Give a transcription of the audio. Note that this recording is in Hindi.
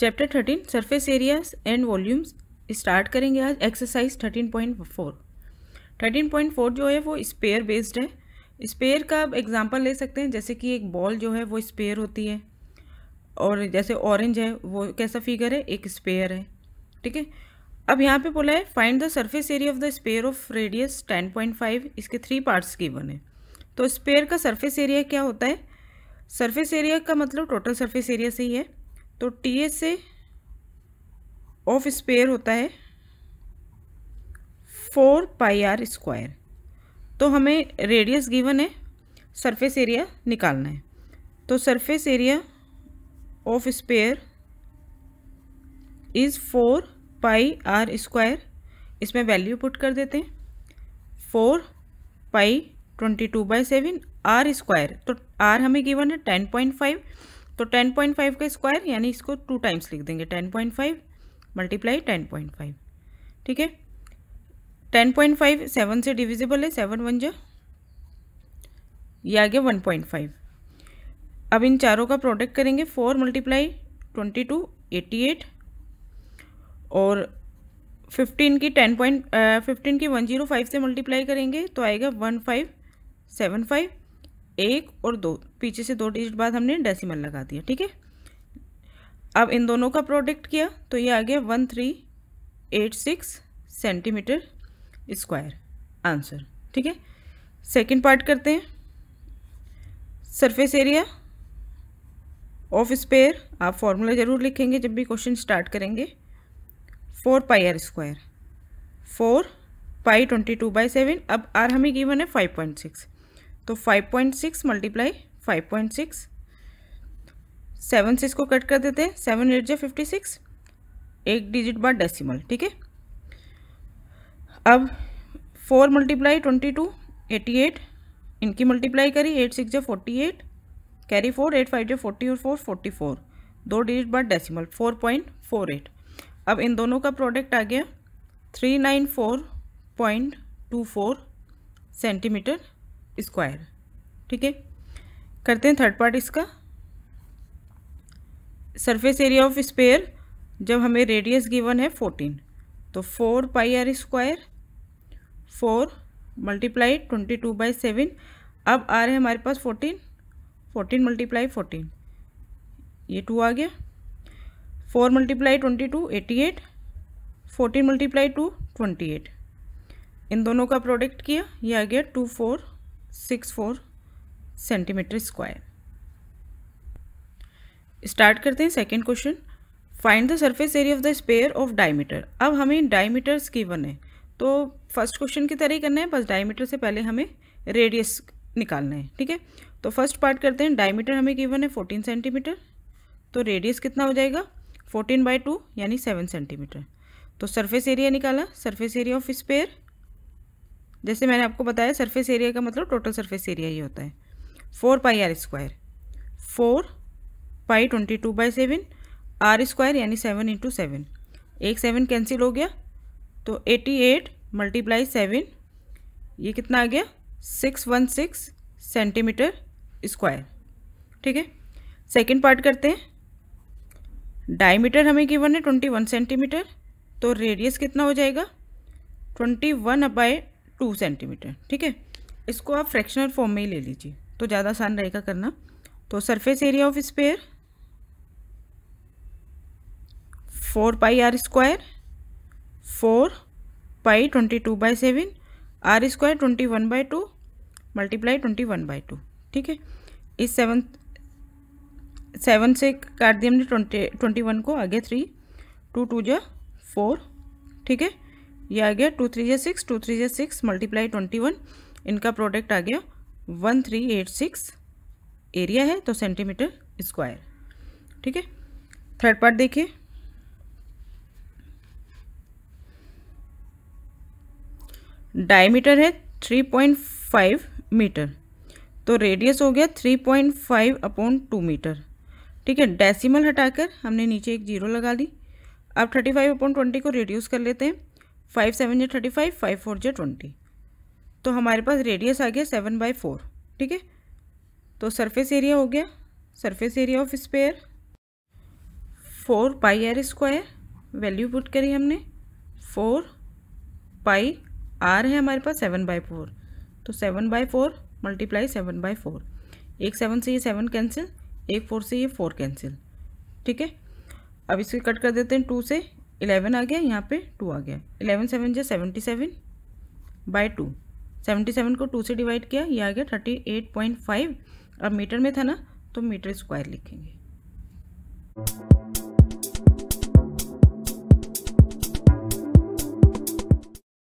chapter thirteen surface areas and volumes start करेंगे आज exercise thirteen point four thirteen point four जो है वो स्पेयर बेस्ड है स्पेयर का आप एग्जाम्पल ले सकते हैं जैसे कि एक बॉल जो है वो स्पेयर होती है और जैसे ऑरेंज है वो कैसा फिगर है एक स्पेयर है ठीक है अब यहाँ पे बोला है find the surface area of the sphere of radius ten point five इसके थ्री पार्ट्स की है तो स्पेयर का सरफेस एरिया क्या होता है सरफेस एरिया का मतलब टोटल सरफेस एरिया से ही है तो टी ए से ऑफ स्पेयर होता है फोर पाई आर स्क्वायर तो हमें रेडियस गिवन है सरफेस एरिया निकालना है तो surface area of sphere is four pi r square इसमें वैल्यू पुट कर देते हैं four pi twenty two by seven r square तो आर हमें गिवन है टेन पॉइंट फाइव तो टेन पॉइंट फाइव का स्क्वायर यानी इसको टू टाइम्स लिख देंगे ten point five multiply ten point five ठीक है टेन पॉइंट फाइव सेवन से डिविजिबल है सेवन वन जो ये आ गया वन पॉइंट फाइव अब इन चारों का प्रोडक्ट करेंगे four multiply twenty two eighty eight और फिफ्टीन की टेन पॉइंट फिफ्टीन की वन जीरो फाइव से मल्टीप्लाई करेंगे तो आएगा वन फाइव सेवन फाइव एक और दो पीछे से दो डिजिट बाद हमने डेसिमल लगा दिया ठीक है अब इन दोनों का प्रोडक्ट किया तो ये आ गया one three eight six centimetre square answer ठीक है सेकेंड पार्ट करते हैं सरफेस एरिया ऑफ स्पेयर आप फॉर्मूला ज़रूर लिखेंगे जब भी क्वेश्चन स्टार्ट करेंगे four pi r square four pi twenty two by seven अब आर हमें गिवन है फाइव पॉइंट सिक्स तो 5.6 point six multiply five point six seven से इसको कट कर देते हैं सेवन एट जे फिफ्टी सिक्स एक डिजिट बाद डेसिमल ठीक है अब four multiply twenty two eighty eight इनकी मल्टीप्लाई करी एट सिक्स जे forty eight carry four eight five जे फोर्टी और फोर फोर्टी फोर दो डिजिट बाद decimal four point four eight अब इन दोनों का प्रोडक्ट आ गया three nine four point two four centimetre square ठीक है करते हैं थर्ड पार्ट इसका सरफेस एरिया ऑफ स्पेयर जब हमें रेडियस गिवन है फोर्टीन तो four pi r square four multiply twenty two by seven अब आ रहे हैं हमारे पास फोर्टीन फोर्टीन मल्टीप्लाई फोर्टीन ये टू आ गया four multiply twenty two eighty eight fourteen multiply two twenty eight इन दोनों का प्रोडक्ट किया ये आ गया two four six four centimetre square start करते हैं second question find the surface area of the sphere of diameter अब हमें डायमीटर्स गिवन है तो फर्स्ट क्वेश्चन की तरह ही करना है बस डायमीटर से पहले हमें रेडियस निकालना है ठीक है तो फर्स्ट पार्ट करते हैं डायमीटर हमें गिवन है फोर्टीन सेंटीमीटर तो रेडियस कितना हो जाएगा फोर्टीन बाई टू यानी सेवन सेंटीमीटर तो सरफेस एरिया निकाला सरफेस एरिया ऑफ स्पेयर जैसे मैंने आपको बताया सरफेस एरिया का मतलब टोटल सरफेस एरिया ही होता है four pi r square four pi twenty two by seven r square यानी सेवन इंटू सेवन एक सेवन कैंसिल हो गया तो एटी एट मल्टीप्लाई सेवन ये कितना आ गया six one six centimetre square ठीक है सेकेंड पार्ट करते हैं डायमीटर हमें गिवन है ट्वेंटी वन सेंटीमीटर तो रेडियस कितना हो जाएगा twenty one by two centimetre ठीक है इसको आप फ्रैक्शनल फॉर्म में ही ले लीजिए तो ज़्यादा आसान रहेगा करना तो surface area of sphere four pi r square four pi twenty two by seven r square twenty one by two multiply twenty one by two ठीक है इस सेवन सेवन से काट दिया हमने ट्वेंटी ट्वेंटी वन को आगे थ्री टू टू जा फोर ठीक है ये आ गया टू थ्री जे सिक्स टू थ्री जे सिक्स मल्टीप्लाई ट्वेंटी वन इनका प्रोडक्ट आ गया one three eight six area है तो सेंटीमीटर स्क्वायर ठीक है थर्ड पार्ट देखिए डायमीटर है थ्री पॉइंट फाइव मीटर तो रेडियस हो गया three point five upon two metre ठीक है डेसिमल हटाकर हमने नीचे एक जीरो लगा दी अब थर्टी फाइव अपॉन ट्वेंटी को रिड्यूस कर लेते हैं फाइव सेवन जे थर्टी फाइव फाइव फोर जो ट्वेंटी तो हमारे पास रेडियस आ गया सेवन बाई फोर ठीक है तो सरफेस एरिया हो गया surface area of sphere four pi r square value put करी हमने फोर पाई आर है हमारे पास सेवन बाई फोर तो seven by four multiply seven by four एक सेवन से ये सेवन कैंसिल एक फोर से ये फोर कैंसिल ठीक है अब इसको कट कर देते हैं टू से इलेवन आ गया यहाँ पे टू आ गया इलेवन सेवन जो seventy seven by two seventy seven को टू से डिवाइड किया ये आ गया थर्टी एट पॉइंट फाइव अब मीटर में था ना तो मीटर स्क्वायर लिखेंगे